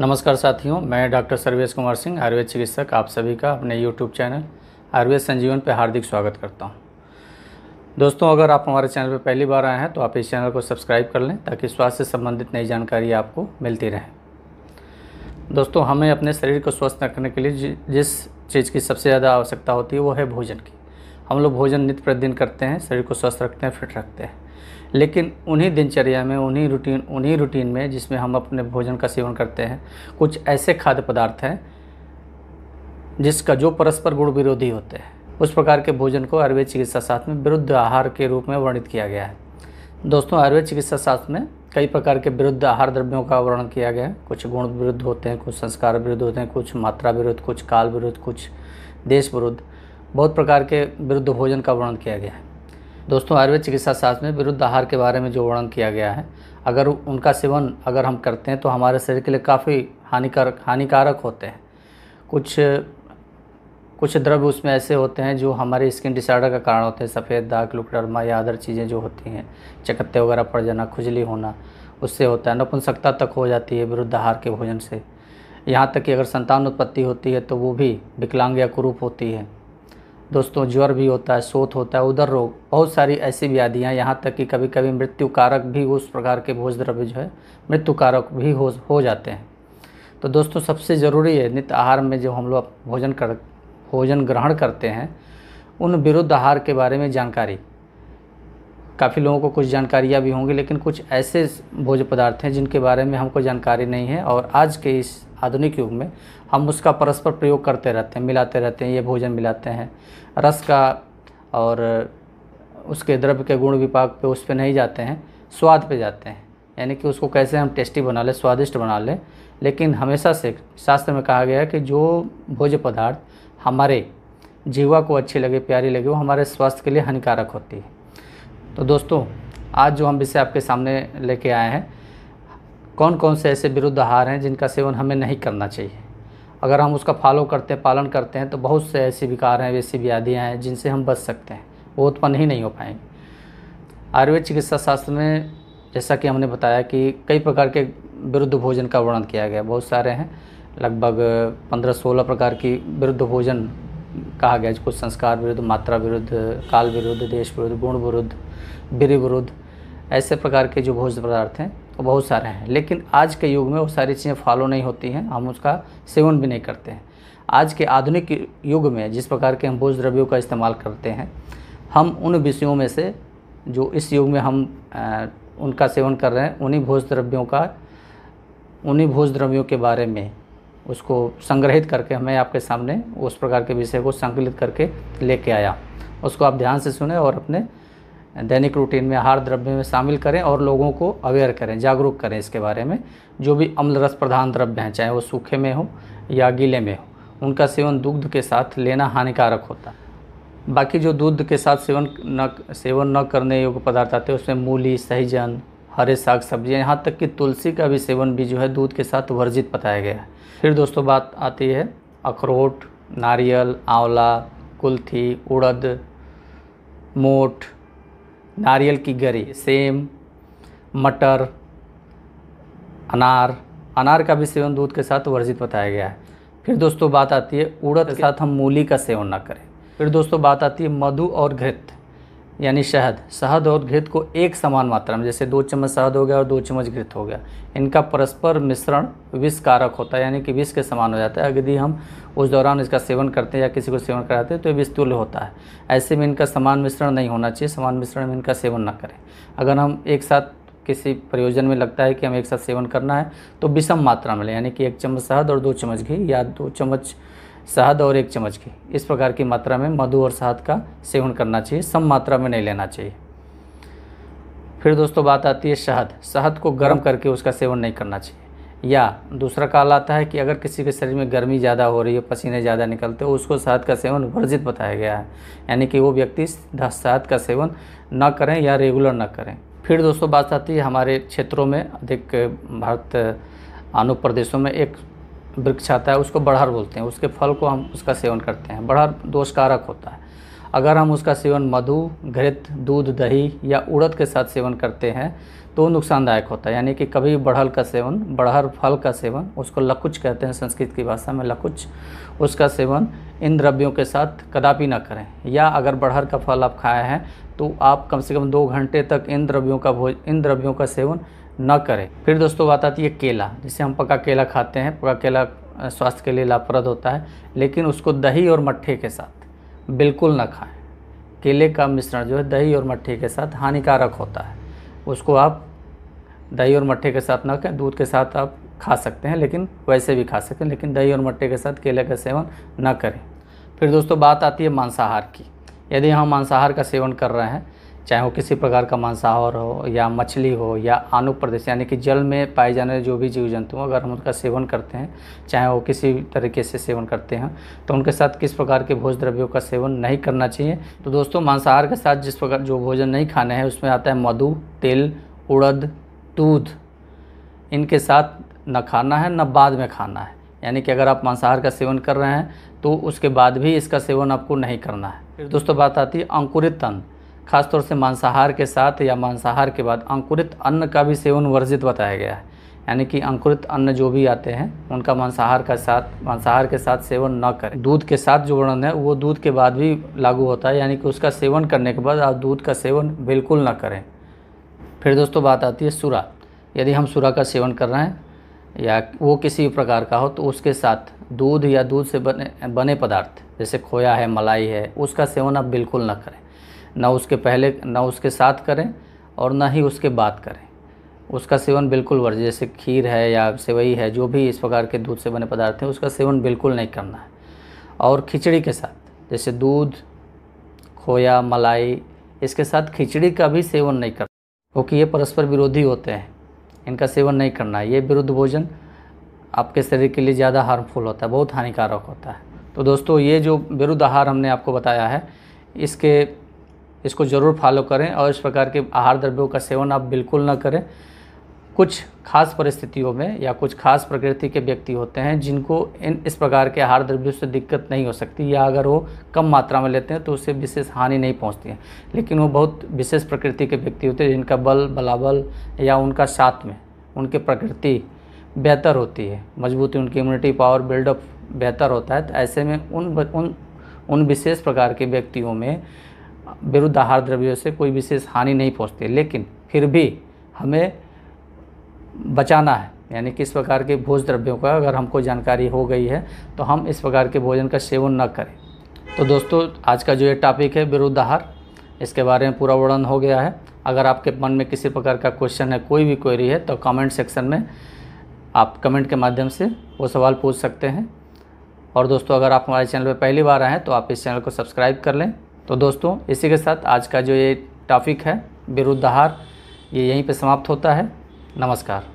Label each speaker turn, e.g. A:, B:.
A: नमस्कार साथियों मैं डॉक्टर सर्वेश कुमार सिंह आयुर्वेद चिकित्सक आप सभी का अपने यूट्यूब चैनल आयुर्वेद संजीवन पर हार्दिक स्वागत करता हूं दोस्तों अगर आप हमारे चैनल पर पहली बार आए हैं तो आप इस चैनल को सब्सक्राइब कर लें ताकि स्वास्थ्य से संबंधित नई जानकारी आपको मिलती रहे दोस्तों हमें अपने शरीर को स्वस्थ रखने के लिए जिस चीज़ की सबसे ज़्यादा आवश्यकता होती है वो है भोजन की हम लोग भोजन नित्य प्रतिदिन करते हैं शरीर को स्वस्थ रखते हैं फिट रखते हैं लेकिन उन्हीं दिनचर्या में उन्हीं रूटीन उन्हीं रूटीन में जिसमें हम अपने भोजन का सेवन करते हैं कुछ ऐसे खाद्य पदार्थ हैं जिसका जो परस्पर गुण विरोधी होते हैं उस प्रकार के भोजन को आयुर्वेद चिकित्सा शास्त्र में विरुद्ध आहार के रूप में वर्णित किया गया है दोस्तों आयुर्वेद चिकित्सा शास्त्र में कई प्रकार के विरुद्ध आहार द्रव्यों का वर्णन किया गया है कुछ गुण विरुद्ध होते हैं कुछ संस्कार विरुद्ध होते हैं कुछ मात्रा विरुद्ध कुछ काल विरुद्ध कुछ देश विरुद्ध बहुत प्रकार के विरुद्ध भोजन का वर्णन किया गया है दोस्तों आयुर्वेद चिकित्सा शास्त्र में विरुद्ध आहार के बारे में जो वर्णन किया गया है अगर उनका सेवन अगर हम करते हैं तो हमारे शरीर के लिए काफ़ी हानिकारक हानिकारक होते हैं कुछ कुछ द्रव्य उसमें ऐसे होते हैं जो हमारे स्किन डिसऑर्डर का कारण होते हैं सफ़ेद दाग लुकडरमा या अदर चीज़ें जो होती हैं चकत्ते वगैरह पड़ जाना खुजली होना उससे होता है नपुंसकता तक हो जाती है विरुद्ध आहार के भोजन से यहाँ तक कि अगर संतान उत्पत्ति होती है तो वो भी विकलांग या कुरूप होती है दोस्तों ज्वर भी होता है सोत होता है उधर रोग बहुत सारी ऐसी व्याधियाँ यहाँ तक कि कभी कभी मृत्यु कारक भी उस प्रकार के भोज द्रव्य जो है मृत्यु कारक भी हो हो जाते हैं तो दोस्तों सबसे ज़रूरी है नित्य आहार में जो हम लोग भोजन कर भोजन ग्रहण करते हैं उन विरुद्ध आहार के बारे में जानकारी काफ़ी लोगों को कुछ जानकारियाँ भी होंगी लेकिन कुछ ऐसे भोज्य पदार्थ हैं जिनके बारे में हमको जानकारी नहीं है और आज के इस आधुनिक युग में हम उसका परस्पर प्रयोग करते रहते हैं मिलाते रहते हैं ये भोजन मिलाते हैं रस का और उसके द्रव्य के गुण विपाक पे उस पर नहीं जाते हैं स्वाद पे जाते हैं यानी कि उसको कैसे हम टेस्टी बना लें स्वादिष्ट बना लें लेकिन हमेशा से शास्त्र में कहा गया है कि जो भोज्य पदार्थ हमारे जीवा को अच्छी लगे प्यारी लगे वो हमारे स्वास्थ्य के लिए हानिकारक होती है तो दोस्तों आज जो हम विषय आपके सामने लेके आए हैं कौन कौन से ऐसे विरुद्ध आहार हैं जिनका सेवन हमें नहीं करना चाहिए अगर हम उसका फॉलो करते हैं पालन करते हैं तो बहुत से ऐसे विकार हैं वैसी व्याधियाँ हैं जिनसे हम बच सकते हैं वो उत्पन्न ही नहीं हो पाएंगे आयुर्वेद चिकित्सा शास्त्र में जैसा कि हमने बताया कि कई प्रकार के विरुद्ध भोजन का वर्णन किया गया बहुत सारे हैं लगभग पंद्रह सोलह प्रकार की विरुद्ध भोजन कहा गया कुछ संस्कार विरुद्ध मात्रा विरुद्ध काल विरुद्ध देश विरुद्ध गुण विरुद्ध विरिवरुद्ध ऐसे प्रकार के जो भोज्य पदार्थ हैं वो बहुत सारे हैं लेकिन आज के युग में वो सारी चीज़ें फॉलो नहीं होती हैं हम उसका सेवन भी नहीं करते हैं आज के आधुनिक युग में जिस प्रकार के हम भोज द्रव्यों का इस्तेमाल करते हैं हम उन विषयों में से जो इस युग में हम आ, उनका सेवन कर रहे हैं उन्हीं भोज द्रव्यों का उन्हीं भोज द्रव्यों के बारे में उसको संग्रहित करके हमें आपके सामने उस प्रकार के विषय को संकलित करके लेके आया उसको आप ध्यान से सुने और अपने दैनिक रूटीन में आहार द्रव्य में शामिल करें और लोगों को अवेयर करें जागरूक करें इसके बारे में जो भी अम्ल रस प्रधान द्रव्य हैं चाहे वो सूखे में हो या गीले में हो उनका सेवन दुग्ध के साथ लेना हानिकारक होता बाकी जो दूध के साथ सेवन न सेवन न करने योग्य पदार्थ आते हैं उसमें मूली सहजन हरे साग सब्जियाँ यहाँ तक कि तुलसी का भी सेवन भी जो है दूध के साथ वर्जित बताया गया है फिर दोस्तों बात आती है अखरोट नारियल आंवला कुल्थी उड़द मोठ नारियल की गरी सेम मटर अनार अनार का भी सेवन दूध के साथ वर्जित बताया गया है फिर दोस्तों बात आती है उड़द के साथ हम मूली का सेवन ना करें फिर दोस्तों बात आती है मधु और घृत यानी शहद शहद और घृत को एक समान मात्रा में जैसे दो चम्मच शहद हो गया और दो चम्मच घृत हो गया इनका परस्पर मिश्रण विष कारक होता है यानी कि विष के समान हो जाता है यदि हम उस दौरान इसका सेवन करते हैं या किसी को सेवन कराते हैं तो ये विस्तुल्य होता है ऐसे में इनका समान मिश्रण नहीं होना चाहिए समान मिश्रण में इनका सेवन ना करें अगर हम एक साथ किसी प्रयोजन में लगता है कि हमें एक साथ सेवन करना है तो विषम मात्रा में लें यानी कि एक चम्मच शहद और दो चम्मच घी या दो चम्मच शहद और एक चम्मच की इस प्रकार की मात्रा में मधु और शहद का सेवन करना चाहिए सम मात्रा में नहीं लेना चाहिए फिर दोस्तों बात आती है शहद शहद को गर्म करके उसका सेवन नहीं करना चाहिए या दूसरा काल आता है कि अगर किसी के शरीर में गर्मी ज़्यादा हो रही है पसीने ज़्यादा निकलते हो उसको शहद का सेवन वर्जित बताया गया है यानी कि वो व्यक्ति शहद का सेवन न करें या रेगुलर न करें फिर दोस्तों बात आती है हमारे क्षेत्रों में अधिक भारत अनुप्रदेशों प्रदेशों में एक वृक्ष आता है उसको बढ़हर बोलते हैं उसके फल को हम उसका सेवन करते हैं बढ़र दोषकारक होता है अगर हम उसका सेवन मधु घृत दूध दही या उड़द के साथ सेवन करते हैं तो नुकसानदायक होता है यानी कि कभी बढ़ल का सेवन बढ़हर फल का सेवन उसको लकुच कहते हैं संस्कृत की भाषा में लकुच उसका सेवन इन द्रव्यों के साथ कदापि ना करें या अगर बढ़हर का फल आप खाए हैं तो आप कम से कम दो घंटे तक इन द्रव्यों का भोज इन द्रव्यों का सेवन न करें फिर दोस्तों बात आती है केला जिसे हम पका केला खाते हैं पका केला स्वास्थ्य के लिए लाभप्रद होता है लेकिन उसको दही और मट्ठे के साथ बिल्कुल न खाएं केले का मिश्रण जो है दही और मट्ठे के साथ हानिकारक होता है उसको आप दही और मट्ठे के साथ ना खाएं दूध के साथ आप खा सकते हैं लेकिन वैसे भी खा सकते हैं लेकिन दही और मट्ठे के साथ केले का सेवन ना करें फिर दोस्तों बात आती है मांसाहार की यदि हम मांसाहार का सेवन कर रहे हैं चाहे वो किसी प्रकार का मांसाहार हो या मछली हो या आनु प्रदेश यानी कि जल में पाए जाने जो भी जीव जंतु अगर हम उनका सेवन करते हैं चाहे वो किसी तरीके से सेवन करते हैं तो उनके साथ किस प्रकार के भोज द्रव्यों का सेवन नहीं करना चाहिए तो दोस्तों मांसाहार के साथ जिस प्रकार जो भोजन नहीं खाने हैं उसमें आता है मधु तेल उड़द दूध इनके साथ न खाना है न बाद में खाना है यानी कि अगर आप मांसाहार का सेवन कर रहे हैं तो उसके बाद भी इसका सेवन आपको नहीं करना है फिर दोस्तों बात आती है अंकुरित तंत्र खासतौर से मांसाहार के साथ या मांसाहार के बाद अंकुरित अन्न का भी सेवन वर्जित बताया गया है यानी कि अंकुरित अन्न जो भी आते हैं उनका मांसाहार का साथ मांसाहार के साथ सेवन न करें दूध के साथ जो वर्णन है वो दूध के बाद भी लागू होता है यानी कि उसका सेवन करने के बाद आप दूध का सेवन बिल्कुल न करें फिर दोस्तों बात आती है सुरा यदि हम सुरा का सेवन कर रहे हैं या वो किसी प्रकार का हो तो उसके साथ दूध या दूध से बने बने पदार्थ जैसे खोया है मलाई है उसका सेवन आप बिल्कुल न करें ना उसके पहले ना उसके साथ करें और ना ही उसके बाद करें उसका सेवन बिल्कुल वर्ज जैसे खीर है या सेवई है जो भी इस प्रकार के दूध से बने पदार्थ हैं उसका सेवन बिल्कुल नहीं करना है और खिचड़ी के साथ जैसे दूध खोया मलाई इसके साथ खिचड़ी का भी सेवन नहीं करना क्योंकि ये परस्पर विरोधी होते हैं इनका सेवन नहीं करना है ये विरुद्ध भोजन आपके शरीर के लिए ज़्यादा हार्मफुल होता है बहुत हानिकारक होता है तो दोस्तों ये जो विरुद्ध आहार हमने आपको बताया है इसके इसको ज़रूर फॉलो करें और इस प्रकार के आहार द्रव्यों का सेवन आप बिल्कुल ना करें कुछ खास परिस्थितियों में या कुछ खास प्रकृति के व्यक्ति होते हैं जिनको इन इस प्रकार के आहार द्रव्यों से दिक्कत नहीं हो सकती या अगर वो कम मात्रा में लेते हैं तो उससे विशेष हानि नहीं पहुंचती है लेकिन वो बहुत विशेष प्रकृति के व्यक्ति होते हैं जिनका बल बलाबल या उनका साथ में उनकी प्रकृति बेहतर होती है मजबूती उनकी इम्यूनिटी पावर बिल्डअप बेहतर होता है तो ऐसे में उन उन उन विशेष प्रकार के व्यक्तियों में विरुद्ध आहार द्रव्यों से कोई विशेष हानि नहीं पहुँचती लेकिन फिर भी हमें बचाना है यानी किस प्रकार के भोज द्रव्यों का अगर हमको जानकारी हो गई है तो हम इस प्रकार के भोजन का सेवन न करें तो दोस्तों आज का जो ये टॉपिक है विरुद्ध आहार इसके बारे में पूरा वर्णन हो गया है अगर आपके मन में किसी प्रकार का क्वेश्चन है कोई भी क्वेरी है तो कमेंट सेक्शन में आप कमेंट के माध्यम से वो सवाल पूछ सकते हैं और दोस्तों अगर आप हमारे चैनल पर पहली बार आए हैं तो आप इस चैनल को सब्सक्राइब कर लें तो दोस्तों इसी के साथ आज का जो ये टॉपिक है विरुद्धाहार ये यहीं पे समाप्त होता है नमस्कार